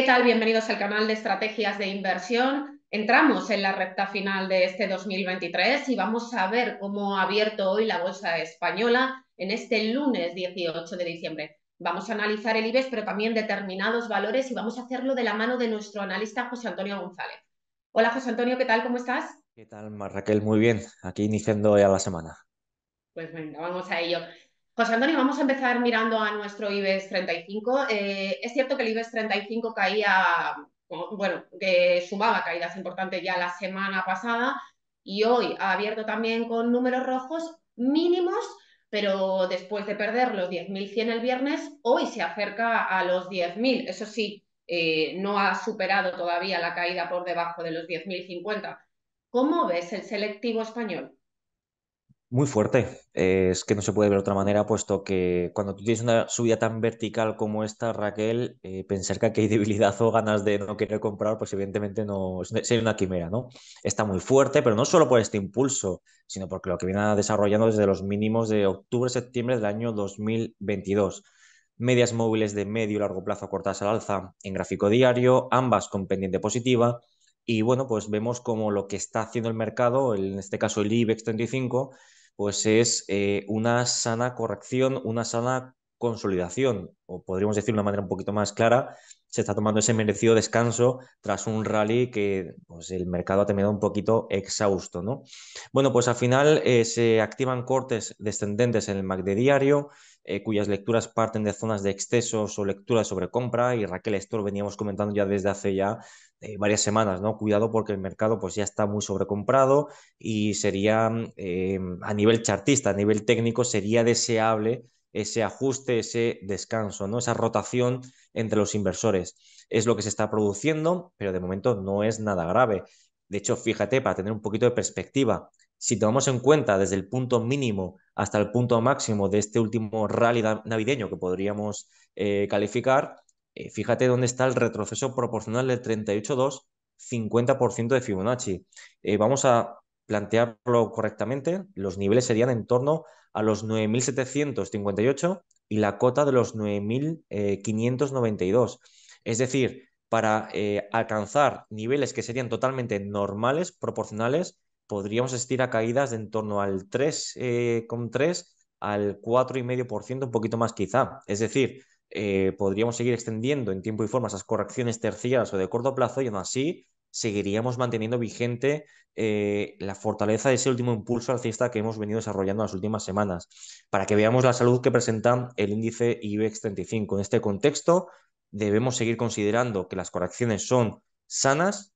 ¿Qué tal? Bienvenidos al canal de Estrategias de Inversión. Entramos en la recta final de este 2023 y vamos a ver cómo ha abierto hoy la bolsa española en este lunes 18 de diciembre. Vamos a analizar el IBEX, pero también determinados valores y vamos a hacerlo de la mano de nuestro analista José Antonio González. Hola José Antonio, ¿qué tal? ¿Cómo estás? ¿Qué tal, Raquel? Muy bien. Aquí iniciando ya la semana. Pues venga, vamos a ello. José Antonio, vamos a empezar mirando a nuestro IBEX 35. Eh, es cierto que el IBEX 35 caía, bueno, que sumaba caídas importantes ya la semana pasada y hoy ha abierto también con números rojos mínimos, pero después de perder los 10.100 el viernes, hoy se acerca a los 10.000. Eso sí, eh, no ha superado todavía la caída por debajo de los 10.050. ¿Cómo ves el selectivo español? Muy fuerte. es que no se puede ver de otra manera, puesto que cuando tú tienes una subida tan vertical como esta, Raquel, eh, pensar que aquí hay debilidad o ganas de no querer comprar, pues evidentemente no sería una quimera, ¿no? Está muy fuerte, pero no solo por este impulso, sino porque lo que viene desarrollando desde los mínimos de octubre-septiembre del año 2022. Medias móviles de medio y largo plazo cortadas al alza en gráfico diario, ambas con pendiente positiva. Y bueno, pues vemos como lo que está haciendo el mercado, en este caso el IBEX 35, pues es eh, una sana corrección, una sana consolidación, o podríamos decir de una manera un poquito más clara, se está tomando ese merecido descanso tras un rally que pues, el mercado ha terminado un poquito exhausto. ¿no? Bueno, pues al final eh, se activan cortes descendentes en el mac de diario, eh, cuyas lecturas parten de zonas de excesos o lecturas sobre compra, y Raquel, esto lo veníamos comentando ya desde hace ya eh, varias semanas, ¿no? Cuidado porque el mercado pues ya está muy sobrecomprado y sería mm, eh, a nivel chartista, a nivel técnico, sería deseable ese ajuste, ese descanso, ¿no? Esa rotación entre los inversores. Es lo que se está produciendo, pero de momento no es nada grave. De hecho, fíjate, para tener un poquito de perspectiva, si tomamos en cuenta desde el punto mínimo hasta el punto máximo de este último rally navideño que podríamos eh, calificar, eh, fíjate dónde está el retroceso proporcional del 38.2, 50% de Fibonacci. Eh, vamos a plantearlo correctamente, los niveles serían en torno a los 9.758 y la cota de los 9.592. Eh, es decir, para alcanzar niveles que serían totalmente normales, proporcionales, podríamos asistir a caídas de en torno al 3,3 al 4,5%, un poquito más quizá. Es decir, eh, podríamos seguir extendiendo en tiempo y forma esas correcciones terciarias o de corto plazo y aún así seguiríamos manteniendo vigente eh, la fortaleza de ese último impulso alcista que hemos venido desarrollando en las últimas semanas, para que veamos la salud que presenta el índice IBEX 35. En este contexto, debemos seguir considerando que las correcciones son sanas,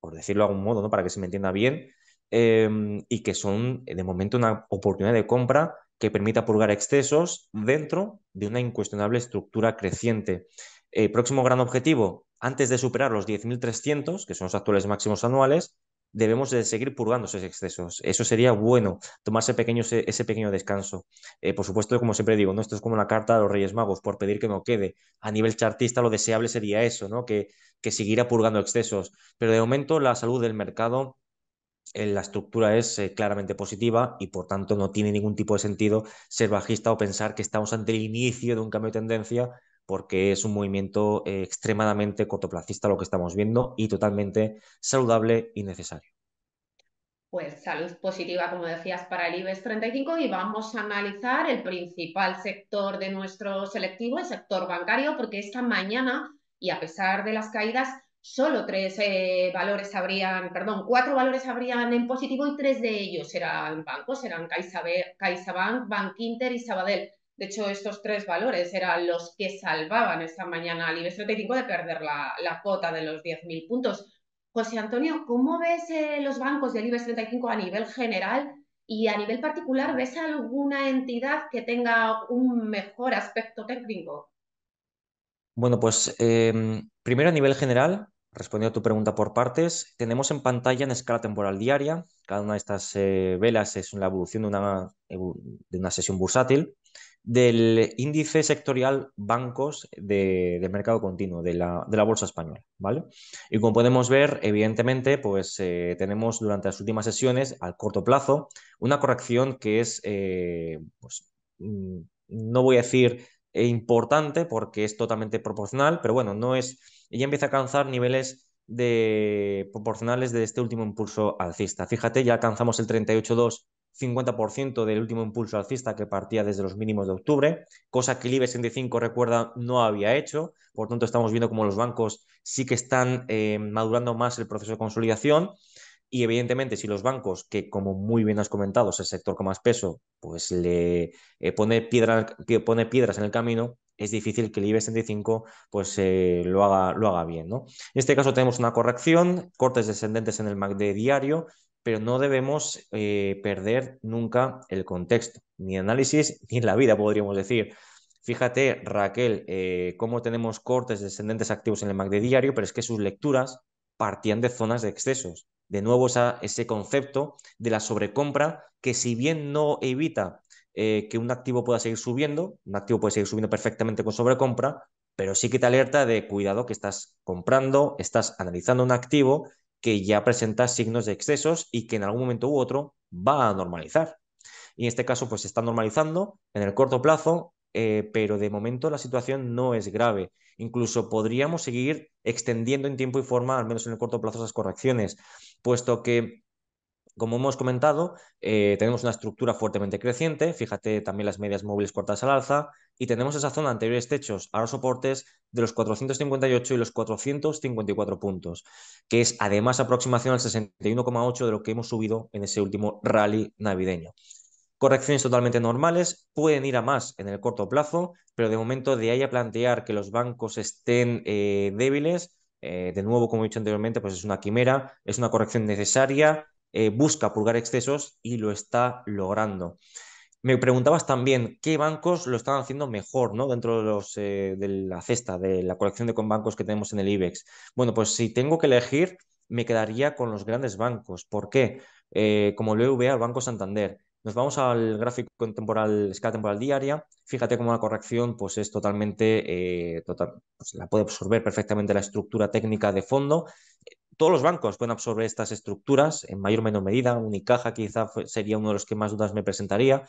por decirlo de algún modo, para que se me entienda bien, em, y que son de momento una oportunidad de compra que permita purgar excesos dentro de una incuestionable estructura creciente. El eh, próximo gran objetivo, antes de superar los 10.300, que son los actuales máximos anuales, debemos de seguir purgando esos excesos. Eso sería bueno, tomarse ese pequeño descanso. Eh, por supuesto, como siempre digo, ¿no? esto es como la carta de los Reyes Magos, por pedir que no quede. A nivel chartista lo deseable sería eso, ¿no? que, que seguirá purgando excesos. Pero de momento la salud del mercado eh, la estructura es eh, claramente positiva y por tanto no tiene ningún tipo de sentido ser bajista o pensar que estamos ante el inicio de un cambio de tendencia porque es un movimiento eh, extremadamente cortoplacista lo que estamos viendo y totalmente saludable y necesario. Pues salud positiva, como decías, para el IBEX 35 y vamos a analizar el principal sector de nuestro selectivo, el sector bancario, porque esta mañana, y a pesar de las caídas, solo tres eh, valores habrían, perdón, cuatro valores habrían en positivo y tres de ellos eran bancos, eran CaixaBank, Bank Inter y Sabadell. De hecho, estos tres valores eran los que salvaban esta mañana al IBEX 35 de perder la, cuota de los 10.000 puntos. José Antonio, ¿cómo ves eh, los bancos del IBEX 35 a nivel general y a nivel particular? ¿Ves alguna entidad que tenga un mejor aspecto técnico? Bueno, pues em, primero a nivel general, Respondiendo a tu pregunta por partes, tenemos en pantalla en escala temporal diaria. Cada una de estas eh, velas es la evolución de una, de una, sesión bursátil del índice sectorial bancos de, mercado continuo de la, bolsa española, ¿vale? Y como podemos ver, evidentemente, pues eh, tenemos durante las últimas sesiones, al corto plazo, una corrección que es, eh, pues, mm, no voy a decir e importante porque es totalmente proporcional, pero bueno, no es, ya empieza a alcanzar niveles de proporcionales de este último impulso alcista. Fíjate, ya alcanzamos el 38,2, 50% del último impulso alcista que partía desde los mínimos de octubre, cosa que el IBEX 65, recuerda, no había hecho. Por tanto, estamos viendo como los bancos sí que están eh, madurando más el proceso de consolidación y evidentemente, si los bancos, que como muy bien has comentado, es el sector con más peso, pues le eh, pone, pone piedras en el camino, es difícil que el IBEX 35 pues, eh, lo, haga, lo haga bien. ¿no? En este caso tenemos una corrección, cortes descendentes en el de diario, pero no debemos eh, perder nunca el contexto, ni análisis ni en la vida, podríamos decir. Fíjate, Raquel, cómo tenemos cortes descendentes activos en el de diario, pero es que sus lecturas partían de zonas de excesos de nuevo ese concepto de la sobrecompra que si bien no evita eh, que un activo pueda seguir subiendo, un activo puede seguir subiendo perfectamente con sobrecompra, pero sí que te alerta de cuidado que estás comprando, estás analizando un activo que ya presenta signos de excesos y que en algún momento u otro va a normalizar. Y en este caso, pues se está normalizando en el corto plazo eh, pero de momento la situación no es grave. Incluso podríamos seguir extendiendo en tiempo y forma, al menos en el corto plazo, esas correcciones, puesto que como hemos comentado, eh, tenemos una estructura fuertemente creciente, fíjate también las medias móviles cortas al alza, y tenemos esa zona anteriores techos, a los soportes de los 458 y los 454 puntos, que es además aproximación al 61,8 de lo que hemos subido en ese último rally navideño. Correcciones totalmente normales, pueden ir a más en el corto plazo, pero de momento de ahí a plantear que los bancos estén eh, débiles, eh, de nuevo, como he dicho anteriormente, pues es una quimera, es una corrección necesaria, eh, busca purgar excesos y lo está logrando. Me preguntabas también qué bancos lo están haciendo mejor ¿no? dentro de, los, de la cesta, de la colección de bancos que tenemos en el IBEX. Bueno, pues si tengo que elegir, me quedaría con los grandes bancos. ¿Por qué? como el BVA, el Banco Santander. Nos vamos al gráfico en temporal, escala temporal diaria. Fíjate cómo la corrección pues, es totalmente, eh, pues, la puede absorber perfectamente la estructura técnica de fondo. Todos los bancos pueden absorber estas estructuras en mayor o menor medida. Unicaja quizá sería uno de los que más dudas me presentaría.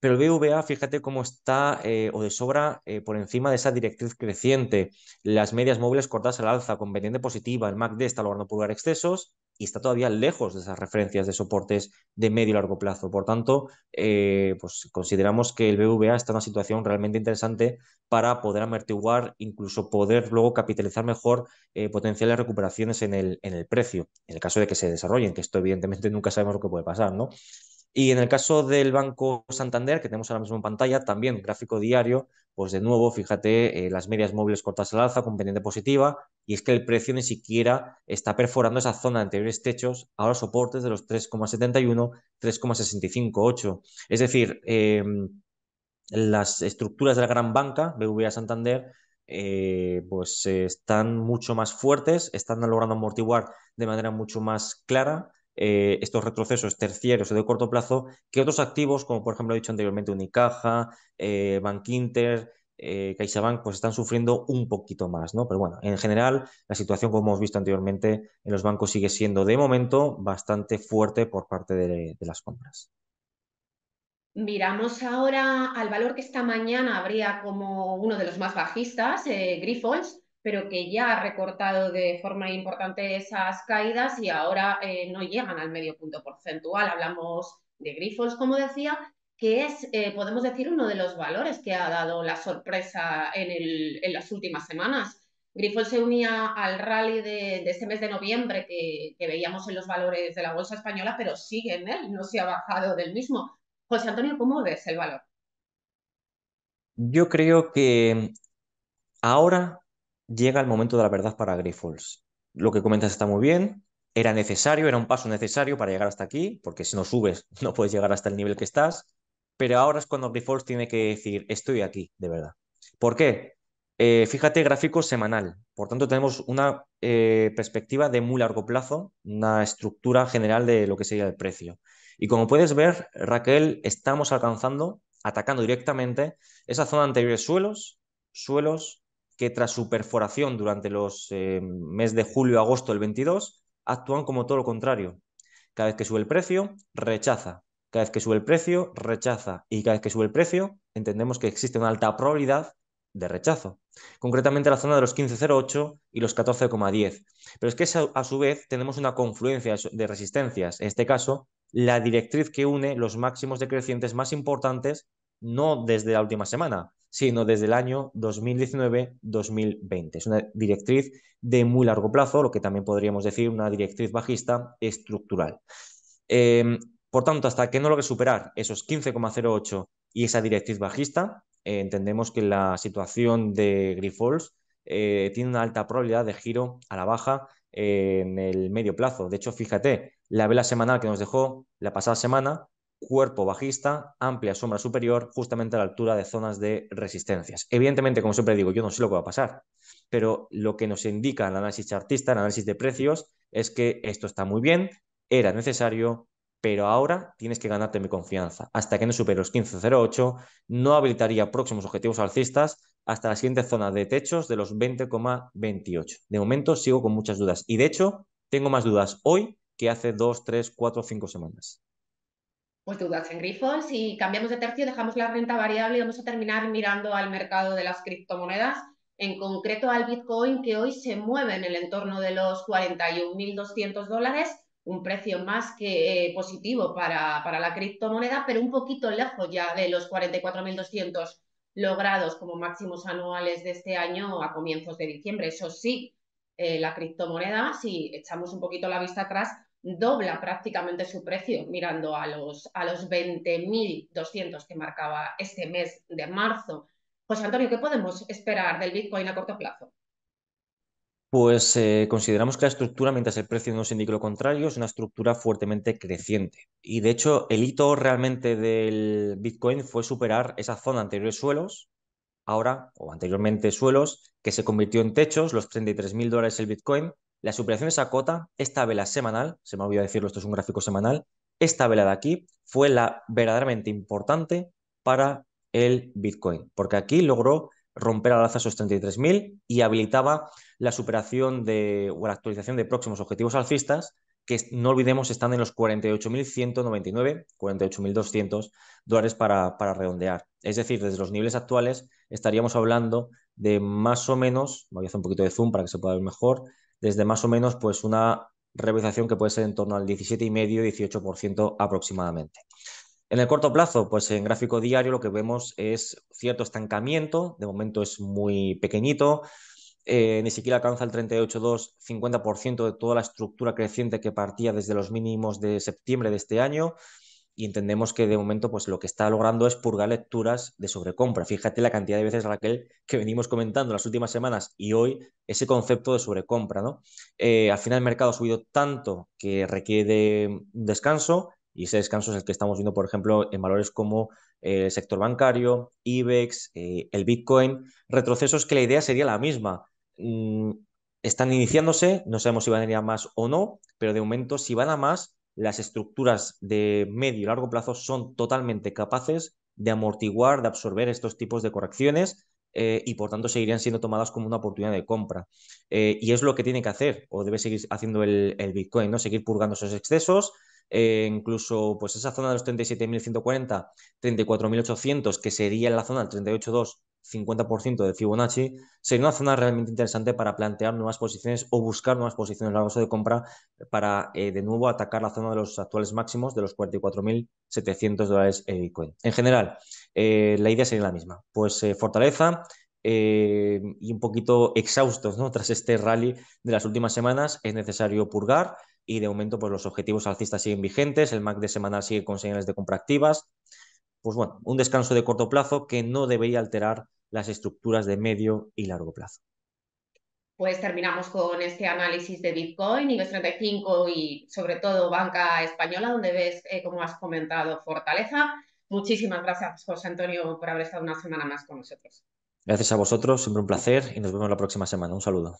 Pero el BVA, fíjate cómo está eh, o de sobra eh, por encima de esa directriz creciente. Las medias móviles cortadas al alza con pendiente positiva. El MACD está logrando pulgar excesos y está todavía lejos de esas referencias de soportes de medio y largo plazo. Por tanto, eh, pues consideramos que el BVA está en una situación realmente interesante para poder amortiguar, incluso poder luego capitalizar mejor eh, potenciales recuperaciones en el, en el precio, en el caso de que se desarrollen, que esto evidentemente nunca sabemos lo que puede pasar, ¿no? Y en el caso del Banco Santander, que tenemos ahora mismo en pantalla, también gráfico diario, pues de nuevo, fíjate, eh, las medias móviles cortas al alza con pendiente positiva, y es que el precio ni siquiera está perforando esa zona de anteriores techos, ahora soportes de los 3,71, 3,65, 8. Es decir, em, las estructuras de la gran banca, BBVA Santander, eh, pues eh, están mucho más fuertes, están logrando amortiguar de manera mucho más clara eh, estos retrocesos terciarios o de corto plazo que otros activos, como por ejemplo he dicho anteriormente Unicaja, Bank Inter, eh, CaixaBank pues están sufriendo un poquito más, ¿no? Pero bueno, en general la situación como hemos visto anteriormente en los bancos sigue siendo de momento bastante fuerte por parte de, las compras. Miramos ahora al valor que esta mañana habría como uno de los más bajistas, eh, Grifols, pero que ya ha recortado de forma importante esas caídas y ahora eh, no llegan al medio punto porcentual. Hablamos de Grifols, como decía, que es, eh, podemos decir, uno de los valores que ha dado la sorpresa en, las últimas semanas. Grifol se unía al rally de, este mes de noviembre que, que, veíamos en los valores de la bolsa española, pero sigue en él, no se ha bajado del mismo. José Antonio, ¿cómo ves el valor? Yo creo que ahora llega el momento de la verdad para Grifols. Lo que comentas está muy bien, era necesario, era un paso necesario para llegar hasta aquí, porque si no subes no puedes llegar hasta el nivel que estás pero ahora es cuando Reforce tiene que decir, estoy aquí, de verdad. ¿Por qué? Eh, fíjate, gráfico semanal. Por tanto, tenemos una eh, perspectiva de muy largo plazo, una estructura general de lo que sería el precio. Y como puedes ver, Raquel, estamos alcanzando, atacando directamente esa zona anterior de suelos, suelos que tras su perforación durante los eh, meses de julio-agosto del 22, actúan como todo lo contrario. Cada vez que sube el precio, rechaza, cada vez que sube el precio, rechaza. Y cada vez que sube el precio, entendemos que existe una alta probabilidad de rechazo. Concretamente la zona de los 15.08 y los 14,10. Pero es que a su vez tenemos una confluencia de resistencias. En este caso, la directriz que une los máximos decrecientes más importantes, no desde la última semana, sino desde el año 2019-2020. Es una directriz de muy largo plazo, lo que también podríamos decir una directriz bajista estructural. Eh, por tanto, hasta que no logre superar esos 15,08 y esa directriz bajista, eh, entendemos que la situación de Grifols eh, tiene una alta probabilidad de giro a la baja eh, en el medio plazo. De hecho, fíjate, la vela semanal que nos dejó la pasada semana, cuerpo bajista, amplia sombra superior, justamente a la altura de zonas de resistencias. Evidentemente, como siempre digo, yo no sé lo que va a pasar, pero lo que nos indica el análisis chartista, el análisis de precios, es que esto está muy bien, era necesario, pero ahora tienes que ganarte mi confianza. Hasta que no supere los 15.08, no habilitaría próximos objetivos alcistas hasta la siguiente zona de techos de los 20,28. De momento sigo con muchas dudas y de hecho tengo más dudas hoy que hace 2, 3, 4, 5 semanas. Pues dudas en grifos Si cambiamos de tercio, dejamos la renta variable y vamos a terminar mirando al mercado de las criptomonedas, en concreto al Bitcoin que hoy se mueve en el entorno de los 41.200 dólares un precio más que eh, positivo para, para, la criptomoneda, pero un poquito lejos ya de los 44.200 logrados como máximos anuales de este año a comienzos de diciembre. Eso sí, eh, la criptomoneda, si echamos un poquito la vista atrás, dobla prácticamente su precio mirando a los, a los 20.200 que marcaba este mes de marzo. José Antonio, ¿qué podemos esperar del Bitcoin a corto plazo? pues eh, consideramos que la estructura, mientras el precio se indique lo contrario, es una estructura fuertemente creciente. Y de hecho, el hito realmente del Bitcoin fue superar esa zona anteriores suelos, ahora o anteriormente suelos, que se convirtió en techos, los 33 mil dólares el Bitcoin. La superación de esa cota, esta vela semanal, se me olvidó decirlo, esto es un gráfico semanal, esta vela de aquí fue la verdaderamente importante para el Bitcoin, porque aquí logró romper al alza esos 33.000 y habilitaba la superación de, o la actualización de próximos objetivos alcistas que no olvidemos están en los 48.199, 48.200 dólares para, redondear. Es decir, desde los niveles actuales estaríamos hablando de más o menos, voy a hacer un poquito de zoom para que se pueda ver mejor, desde más o menos pues una realización que puede ser en torno al 17,5-18% aproximadamente. En el corto plazo, pues en gráfico diario lo que vemos es cierto estancamiento, de momento es muy pequeñito, eh, ni siquiera alcanza el 38,2, 50% de toda la estructura creciente que partía desde los mínimos de septiembre de este año y entendemos que de momento pues lo que está logrando es purgar lecturas de sobrecompra. Fíjate la cantidad de veces, Raquel, que venimos comentando las últimas semanas y hoy ese concepto de sobrecompra. ¿no? Eh, al final el mercado ha subido tanto que requiere descanso y ese descanso es el que estamos viendo, por ejemplo, en valores como eh, el sector bancario, IBEX, eh, el Bitcoin, retrocesos que la idea sería la misma. Mm, están iniciándose, no sabemos si van a ir a más o no, pero de momento si van a más, las estructuras de medio y largo plazo son totalmente capaces de amortiguar, de absorber estos tipos de correcciones eh, y por tanto seguirían siendo tomadas como una oportunidad de compra. y es lo que tiene que hacer o debe seguir haciendo el, Bitcoin, ¿no? Seguir purgando esos excesos, eh, incluso pues esa zona de los 37.140, 34.800, que sería la zona del 38.2, 50% de Fibonacci, sería una zona realmente interesante para plantear nuevas posiciones o buscar nuevas posiciones la base de compra para eh, de nuevo atacar la zona de los actuales máximos de los 44.700 dólares Bitcoin. En general, eh, la idea sería la misma. Pues fortaleza y un poquito exhaustos ¿no? tras este rally de las últimas semanas, es necesario purgar y de momento pues los objetivos alcistas siguen vigentes, el MAC de semanal sigue con señales de compra activas. Pues bueno, un descanso de corto plazo que no debería alterar las estructuras de medio y largo plazo. Pues terminamos con este análisis de Bitcoin, IBEX 35 y sobre todo banca española, donde ves, eh, como has comentado, fortaleza. Muchísimas gracias, José Antonio, por haber estado una semana más con nosotros. Gracias a vosotros, siempre un placer y nos vemos la próxima semana. Un saludo.